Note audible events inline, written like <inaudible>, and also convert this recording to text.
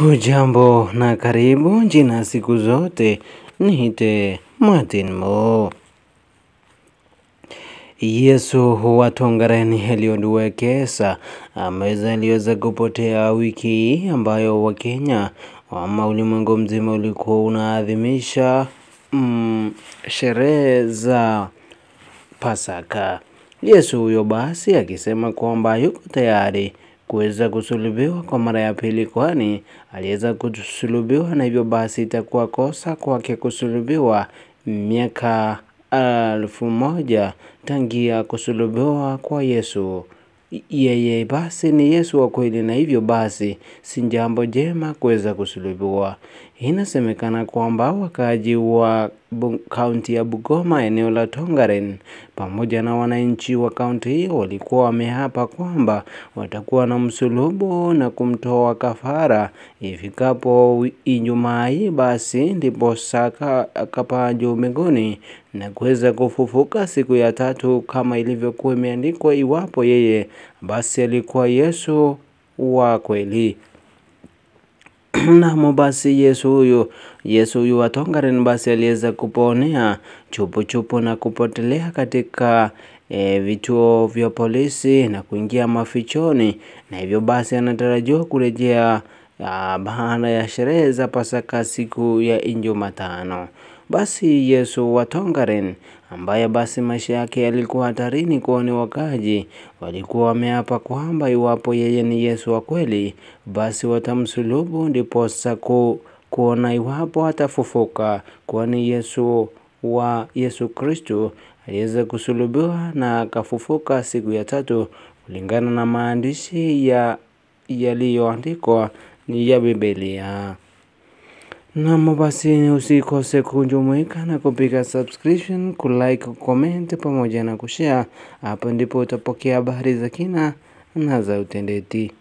Hujambo na karibu, jina siku zote niite Martin Mo. Yesu watongareni aliyoduwekesa ameza aliweza kupotea wiki hii ambayo Wakenya ama ulimwengu mzima ulikuwa unaadhimisha mm, sherehe za Pasaka. Yesu huyo basi akisema kwamba yuko tayari kuweza kusulubiwa kwa mara ya pili, kwani aliweza kusulubiwa na hivyo basi itakuwa kosa kwake kusulubiwa miaka ah, elfu moja tangia kusulubiwa kwa Yesu. Yeye basi ni Yesu wa kweli, na hivyo basi si jambo jema kuweza kusulubiwa. Inasemekana kwamba wakaaji wa kaunti ya Bugoma eneo la Tongaren pamoja na wananchi wa kaunti hiyo walikuwa wameapa kwamba watakuwa na msulubu na kumtoa kafara ifikapo Ijumaa hii, basi ndipo Saka akapaa juu mbinguni na kuweza kufufuka siku ya tatu kama ilivyokuwa imeandikwa, iwapo yeye basi alikuwa Yesu wa kweli. <clears throat> Namo basi Yesu huyu, Yesu huyu wa Tongaren basi aliweza kuponea chupuchupu na kupotelea katika e, vituo vya polisi na kuingia mafichoni, na hivyo basi anatarajiwa kurejea ah, baada ya sherehe za Pasaka siku ya Ijumatano. Basi Yesu wa Tongaren, ambaye basi maisha yake yalikuwa hatarini, kwani wakaji walikuwa wameapa kwamba iwapo yeye ni Yesu wa kweli, basi watamsulubu ndipo saku kuona iwapo atafufuka, kwani Yesu wa Yesu Kristo aliweza kusulubiwa na akafufuka siku ya tatu kulingana na maandishi ya yaliyoandikwa ya Biblia. Namo basi usikose kujumuika na kupiga subscription, kulike, comment pamoja na kushare. Hapo ndipo utapokea habari za kina na za utendeti.